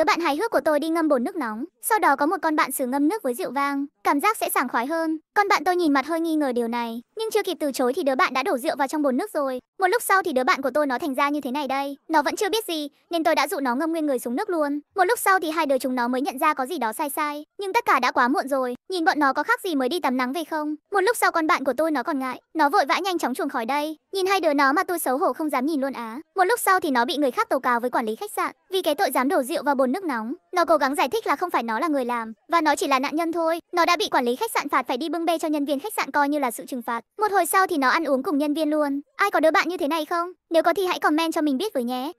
đứa bạn hài hước của tôi đi ngâm bồn nước nóng, sau đó có một con bạn xử ngâm nước với rượu vang, cảm giác sẽ sảng khoái hơn. Con bạn tôi nhìn mặt hơi nghi ngờ điều này, nhưng chưa kịp từ chối thì đứa bạn đã đổ rượu vào trong bồn nước rồi. Một lúc sau thì đứa bạn của tôi nó thành ra như thế này đây. Nó vẫn chưa biết gì, nên tôi đã dụ nó ngâm nguyên người xuống nước luôn. Một lúc sau thì hai đứa chúng nó mới nhận ra có gì đó sai sai, nhưng tất cả đã quá muộn rồi. Nhìn bọn nó có khác gì mới đi tắm nắng về không? Một lúc sau con bạn của tôi nó còn ngại, nó vội vã nhanh chóng chuồn khỏi đây. Nhìn hai đứa nó mà tôi xấu hổ không dám nhìn luôn á. Một lúc sau thì nó bị người khác tố cáo với quản lý khách sạn vì cái tội dám đổ rượu vào bồn nước nóng. Nó cố gắng giải thích là không phải nó là người làm và nó chỉ là nạn nhân thôi. Nó đã bị quản lý khách sạn phạt phải đi bưng bê cho nhân viên khách sạn coi như là sự trừng phạt. Một hồi sau thì nó ăn uống cùng nhân viên luôn. Ai có đứa bạn như thế này không? Nếu có thì hãy comment cho mình biết với nhé.